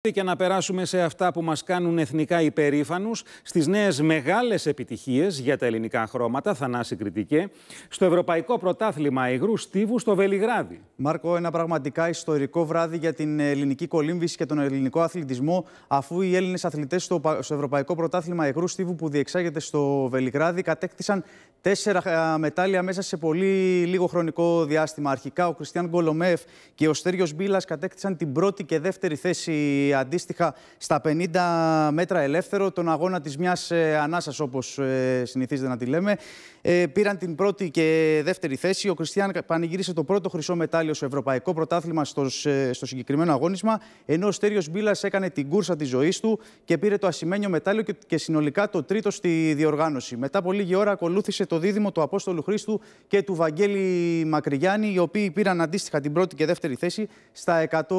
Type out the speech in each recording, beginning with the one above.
και να περάσουμε σε αυτά που μας κάνουν εθνικά υπερήφανους, στις νέες μεγάλες επιτυχίες για τα ελληνικά χρώματα, Θανάση Κριτικέ, στο Ευρωπαϊκό Πρωτάθλημα Αιγρού Στίβου στο Βελιγράδι. Μάρκο, ένα πραγματικά ιστορικό βράδυ για την ελληνική κολύμβηση και τον ελληνικό αθλητισμό, αφού οι Έλληνες αθλητές στο, Ευρωπαϊκό Πρωτάθλημα Αιγρού Στίβου που διεξάγεται στο Βελιγράδι κατέκτησαν τέσσερα ε, μετάλλια μέσα σε πολύ λίγο χρονικό διάστημα. Αρχικά ο Κριστιαν Γκολομέφ και ο Στέριος Μπίλας κατέκτησαν την πρώτη και δεύτερη θέση αντίστοιχα στα 50 μέτρα ελεύθερο τον αγώνα της μιας ε, ανάσας όπως ε, συνηθίζεται να τη λέμε. Ε, πήραν την πρώτη και δεύτερη θέση. Ο Κριστιαν πανηγύρισε το πρώτο χρυσό μετάλλιο στο Ευρωπαϊκό Πρωτάθλημα στο, συγκεκριμένο αγώνισμα, ενώ ο Στέριος Μπίλας έκανε την κούρσα της ζωής του και πήρε το ασημένιο μετάλλιο και, συνολικά το τρίτο στη διοργάνωση. Μετά από λίγη ώρα ακολούθησε το δίδυμο του Απόστολου Χρήστου και του Βαγγέλη Μακριγιάννη, οι οποίοι πήραν αντίστοιχα την πρώτη και δεύτερη θέση στα 100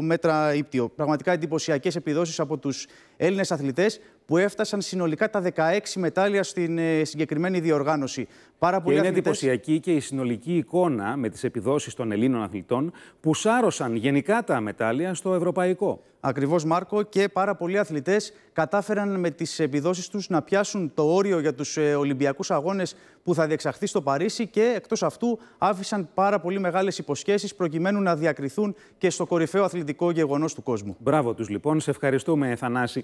μέτρα ύπτιο πραγματικά εντυπωσιακές επιδόσεις από τους Έλληνες αθλητές που έφτασαν συνολικά τα 16 μετάλλια στην ε, συγκεκριμένη διοργάνωση. και είναι αθλητές... εντυπωσιακή και η συνολική εικόνα με τις επιδόσεις των Ελλήνων αθλητών που σάρωσαν γενικά τα μετάλλια στο ευρωπαϊκό. Ακριβώς, Μάρκο, και πάρα πολλοί αθλητές κατάφεραν με τις επιδόσεις τους να πιάσουν το όριο για τους ε, Ολυμπιακούς Αγώνες που θα διεξαχθεί στο Παρίσι και εκτός αυτού άφησαν πάρα πολύ μεγάλες υποσχέσεις προκειμένου να διακριθούν και στο κορυφαίο αθλητικό γεγονός του κόσμου. Μπράβο τους, λοιπόν. Σε ευχαριστούμε, Θανάση.